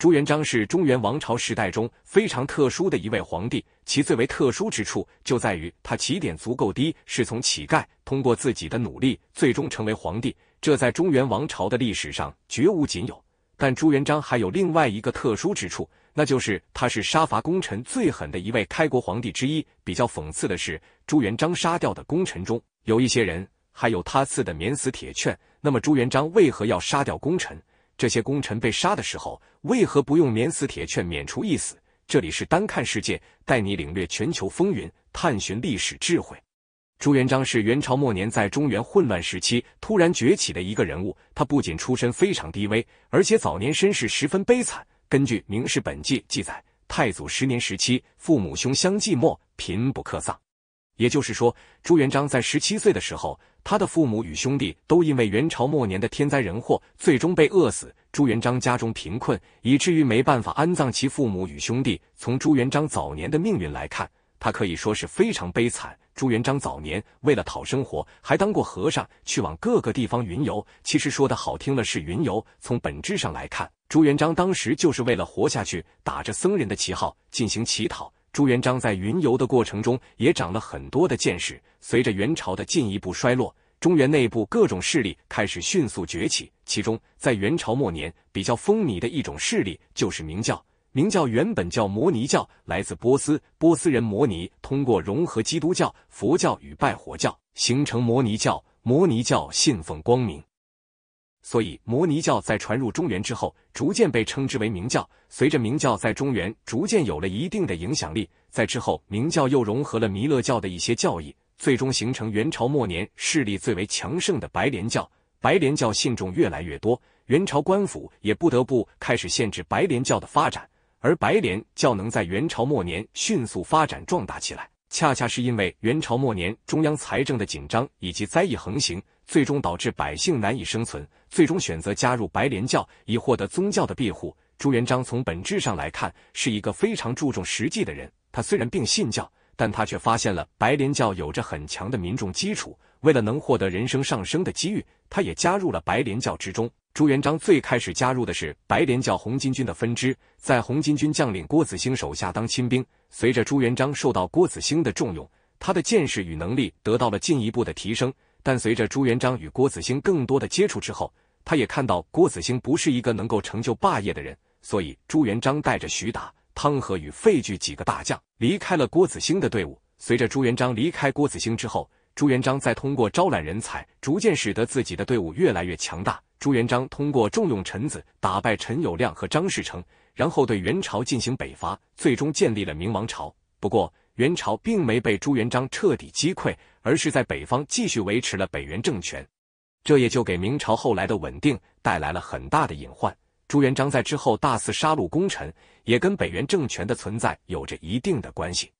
朱元璋是中原王朝时代中非常特殊的一位皇帝，其最为特殊之处就在于他起点足够低，是从乞丐通过自己的努力最终成为皇帝，这在中原王朝的历史上绝无仅有。但朱元璋还有另外一个特殊之处，那就是他是杀伐功臣最狠的一位开国皇帝之一。比较讽刺的是，朱元璋杀掉的功臣中有一些人还有他赐的免死铁券。那么朱元璋为何要杀掉功臣？这些功臣被杀的时候，为何不用免死铁券免除一死？这里是单看世界，带你领略全球风云，探寻历史智慧。朱元璋是元朝末年在中原混乱时期突然崛起的一个人物，他不仅出身非常低微，而且早年身世十分悲惨。根据《明史本纪》记载，太祖十年时期，父母兄相继没，贫不可丧。也就是说，朱元璋在十七岁的时候，他的父母与兄弟都因为元朝末年的天灾人祸，最终被饿死。朱元璋家中贫困，以至于没办法安葬其父母与兄弟。从朱元璋早年的命运来看，他可以说是非常悲惨。朱元璋早年为了讨生活，还当过和尚，去往各个地方云游。其实说的好听了是云游，从本质上来看，朱元璋当时就是为了活下去，打着僧人的旗号进行乞讨。朱元璋在云游的过程中也长了很多的见识。随着元朝的进一步衰落，中原内部各种势力开始迅速崛起。其中，在元朝末年比较风靡的一种势力就是明教。明教原本叫摩尼教，来自波斯。波斯人摩尼通过融合基督教、佛教与拜火教，形成摩尼教。摩尼教信奉光明。所以，摩尼教在传入中原之后，逐渐被称之为明教。随着明教在中原逐渐有了一定的影响力，在之后，明教又融合了弥勒教的一些教义，最终形成元朝末年势力最为强盛的白莲教。白莲教信众越来越多，元朝官府也不得不开始限制白莲教的发展。而白莲教能在元朝末年迅速发展壮大起来，恰恰是因为元朝末年中央财政的紧张以及灾疫横行。最终导致百姓难以生存，最终选择加入白莲教以获得宗教的庇护。朱元璋从本质上来看是一个非常注重实际的人，他虽然并信教，但他却发现了白莲教有着很强的民众基础。为了能获得人生上升的机遇，他也加入了白莲教之中。朱元璋最开始加入的是白莲教红巾军的分支，在红巾军将领郭子兴手下当亲兵。随着朱元璋受到郭子兴的重用，他的见识与能力得到了进一步的提升。但随着朱元璋与郭子兴更多的接触之后，他也看到郭子兴不是一个能够成就霸业的人，所以朱元璋带着徐达、汤和与费聚几个大将离开了郭子兴的队伍。随着朱元璋离开郭子兴之后，朱元璋再通过招揽人才，逐渐使得自己的队伍越来越强大。朱元璋通过重用臣子，打败陈友谅和张士诚，然后对元朝进行北伐，最终建立了明王朝。不过，元朝并没被朱元璋彻底击溃。而是在北方继续维持了北元政权，这也就给明朝后来的稳定带来了很大的隐患。朱元璋在之后大肆杀戮功臣，也跟北元政权的存在有着一定的关系。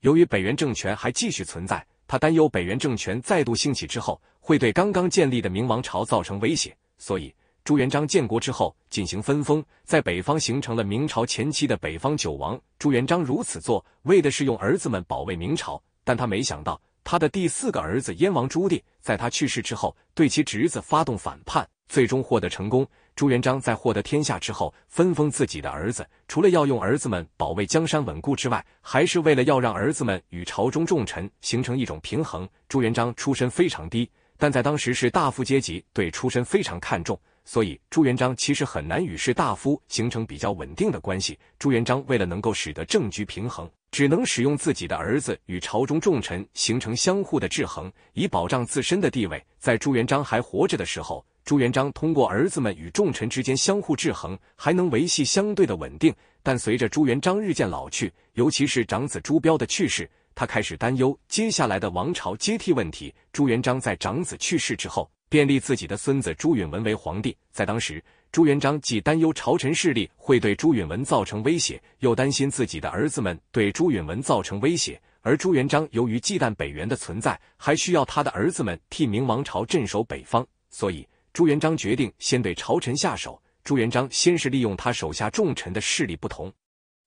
由于北元政权还继续存在，他担忧北元政权再度兴起之后会对刚刚建立的明王朝造成威胁，所以朱元璋建国之后进行分封，在北方形成了明朝前期的北方九王。朱元璋如此做，为的是用儿子们保卫明朝，但他没想到。他的第四个儿子燕王朱棣，在他去世之后，对其侄子发动反叛，最终获得成功。朱元璋在获得天下之后，分封自己的儿子，除了要用儿子们保卫江山稳固之外，还是为了要让儿子们与朝中重臣形成一种平衡。朱元璋出身非常低，但在当时是大富阶级，对出身非常看重。所以，朱元璋其实很难与士大夫形成比较稳定的关系。朱元璋为了能够使得政局平衡，只能使用自己的儿子与朝中重臣形成相互的制衡，以保障自身的地位。在朱元璋还活着的时候，朱元璋通过儿子们与重臣之间相互制衡，还能维系相对的稳定。但随着朱元璋日渐老去，尤其是长子朱标的去世，他开始担忧接下来的王朝接替问题。朱元璋在长子去世之后。便立自己的孙子朱允文为皇帝，在当时，朱元璋既担忧朝臣势力会对朱允文造成威胁，又担心自己的儿子们对朱允文造成威胁。而朱元璋由于忌惮北元的存在，还需要他的儿子们替明王朝镇守北方，所以朱元璋决定先对朝臣下手。朱元璋先是利用他手下重臣的势力不同，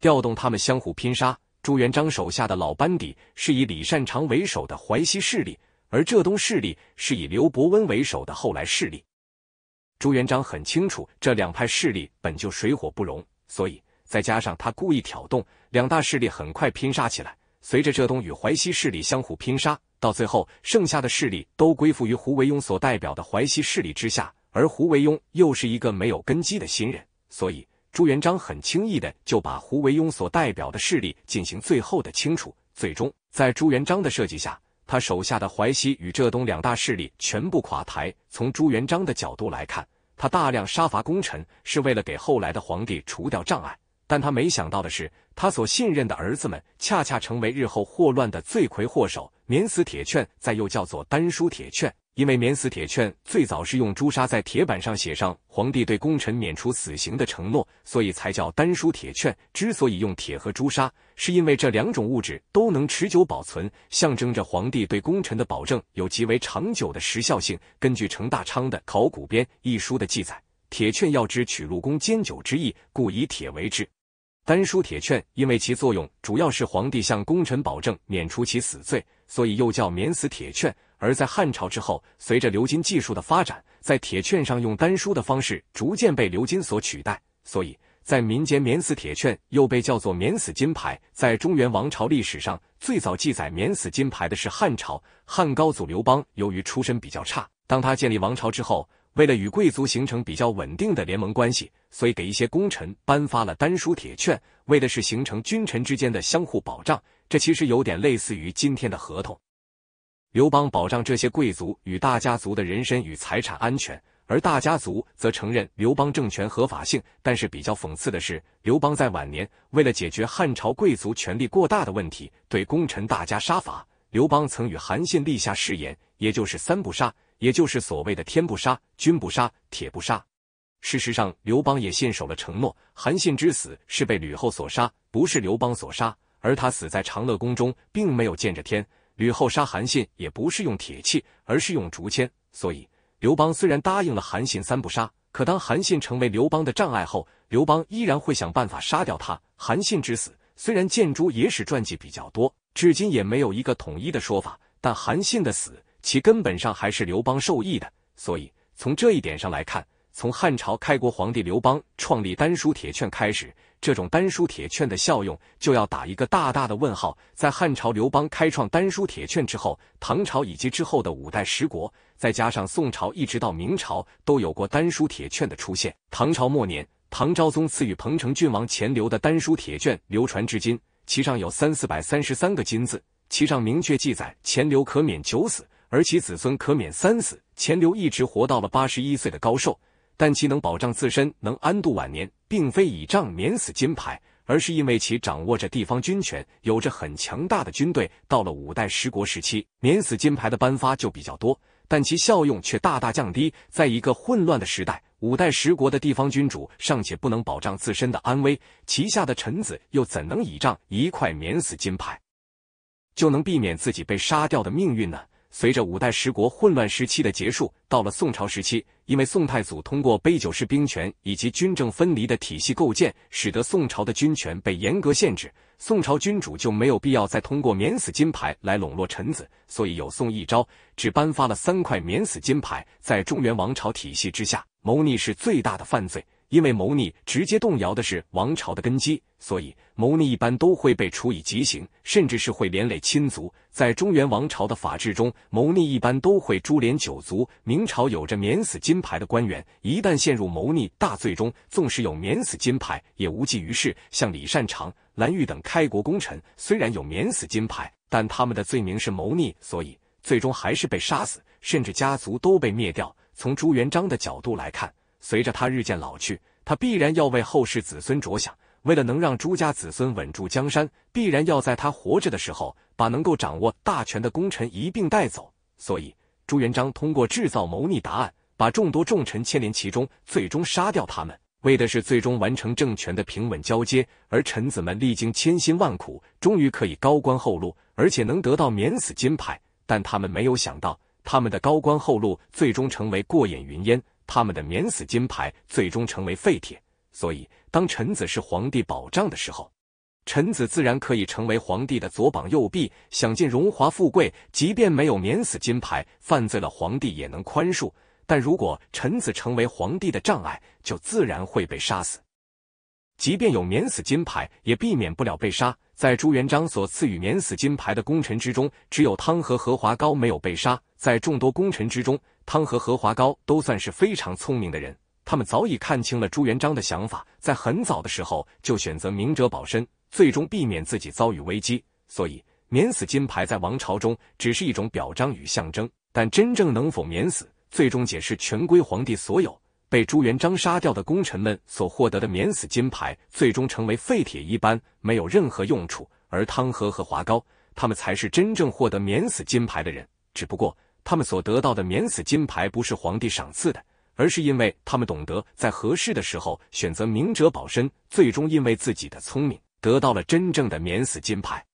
调动他们相互拼杀。朱元璋手下的老班底是以李善长为首的淮西势力。而浙东势力是以刘伯温为首的后来势力，朱元璋很清楚这两派势力本就水火不容，所以再加上他故意挑动，两大势力很快拼杀起来。随着浙东与淮西势力相互拼杀，到最后剩下的势力都归附于胡惟庸所代表的淮西势力之下。而胡惟庸又是一个没有根基的新人，所以朱元璋很轻易的就把胡惟庸所代表的势力进行最后的清除。最终，在朱元璋的设计下。他手下的淮西与浙东两大势力全部垮台。从朱元璋的角度来看，他大量杀伐功臣，是为了给后来的皇帝除掉障碍。但他没想到的是，他所信任的儿子们，恰恰成为日后祸乱的罪魁祸首。免死铁券，在又叫做丹书铁券。因为免死铁券最早是用朱砂在铁板上写上皇帝对功臣免除死刑的承诺，所以才叫丹书铁券。之所以用铁和朱砂，是因为这两种物质都能持久保存，象征着皇帝对功臣的保证有极为长久的时效性。根据程大昌的《考古编》一书的记载，铁券要知取入公煎酒之意，故以铁为之。丹书铁券因为其作用主要是皇帝向功臣保证免除其死罪，所以又叫免死铁券。而在汉朝之后，随着鎏金技术的发展，在铁券上用丹书的方式逐渐被鎏金所取代。所以，在民间，免死铁券又被叫做免死金牌。在中原王朝历史上，最早记载免死金牌的是汉朝。汉高祖刘邦由于出身比较差，当他建立王朝之后，为了与贵族形成比较稳定的联盟关系，所以给一些功臣颁发了丹书铁券，为的是形成君臣之间的相互保障。这其实有点类似于今天的合同。刘邦保障这些贵族与大家族的人身与财产安全，而大家族则承认刘邦政权合法性。但是比较讽刺的是，刘邦在晚年为了解决汉朝贵族权力过大的问题，对功臣大家杀伐。刘邦曾与韩信立下誓言，也就是“三不杀”，也就是所谓的“天不杀，君不杀，铁不杀”。事实上，刘邦也信守了承诺。韩信之死是被吕后所杀，不是刘邦所杀，而他死在长乐宫中，并没有见着天。吕后杀韩信也不是用铁器，而是用竹签。所以刘邦虽然答应了韩信三不杀，可当韩信成为刘邦的障碍后，刘邦依然会想办法杀掉他。韩信之死，虽然建诸野史传记比较多，至今也没有一个统一的说法，但韩信的死，其根本上还是刘邦受益的。所以从这一点上来看。从汉朝开国皇帝刘邦创立丹书铁券开始，这种丹书铁券的效用就要打一个大大的问号。在汉朝刘邦开创丹书铁券之后，唐朝以及之后的五代十国，再加上宋朝一直到明朝，都有过丹书铁券的出现。唐朝末年，唐昭宗赐予彭城郡王钱镠的丹书铁券流传至今，其上有三四百三十三个金字，其上明确记载钱镠可免九死，而其子孙可免三死。钱镠一直活到了八十一岁的高寿。但其能保障自身能安度晚年，并非倚仗免死金牌，而是因为其掌握着地方军权，有着很强大的军队。到了五代十国时期，免死金牌的颁发就比较多，但其效用却大大降低。在一个混乱的时代，五代十国的地方君主尚且不能保障自身的安危，旗下的臣子又怎能倚仗一块免死金牌就能避免自己被杀掉的命运呢？随着五代十国混乱时期的结束，到了宋朝时期。因为宋太祖通过杯酒释兵权以及军政分离的体系构建，使得宋朝的军权被严格限制，宋朝君主就没有必要再通过免死金牌来笼络臣子，所以有宋一朝只颁发了三块免死金牌。在中原王朝体系之下，谋逆是最大的犯罪。因为谋逆直接动摇的是王朝的根基，所以谋逆一般都会被处以极刑，甚至是会连累亲族。在中原王朝的法制中，谋逆一般都会株连九族。明朝有着免死金牌的官员，一旦陷入谋逆大罪中，纵使有免死金牌也无济于事。像李善长、蓝玉等开国功臣，虽然有免死金牌，但他们的罪名是谋逆，所以最终还是被杀死，甚至家族都被灭掉。从朱元璋的角度来看。随着他日渐老去，他必然要为后世子孙着想。为了能让朱家子孙稳住江山，必然要在他活着的时候把能够掌握大权的功臣一并带走。所以，朱元璋通过制造谋逆答案，把众多重臣牵连其中，最终杀掉他们，为的是最终完成政权的平稳交接。而臣子们历经千辛万苦，终于可以高官厚禄，而且能得到免死金牌。但他们没有想到，他们的高官厚禄最终成为过眼云烟。他们的免死金牌最终成为废铁，所以当臣子是皇帝保障的时候，臣子自然可以成为皇帝的左膀右臂，享尽荣华富贵。即便没有免死金牌，犯罪了皇帝也能宽恕。但如果臣子成为皇帝的障碍，就自然会被杀死。即便有免死金牌，也避免不了被杀。在朱元璋所赐予免死金牌的功臣之中，只有汤和、何华高没有被杀。在众多功臣之中。汤和何华高都算是非常聪明的人，他们早已看清了朱元璋的想法，在很早的时候就选择明哲保身，最终避免自己遭遇危机。所以，免死金牌在王朝中只是一种表彰与象征，但真正能否免死，最终解释权归皇帝所有。被朱元璋杀掉的功臣们所获得的免死金牌，最终成为废铁一般，没有任何用处。而汤和和华高，他们才是真正获得免死金牌的人，只不过。他们所得到的免死金牌不是皇帝赏赐的，而是因为他们懂得在合适的时候选择明哲保身，最终因为自己的聪明得到了真正的免死金牌。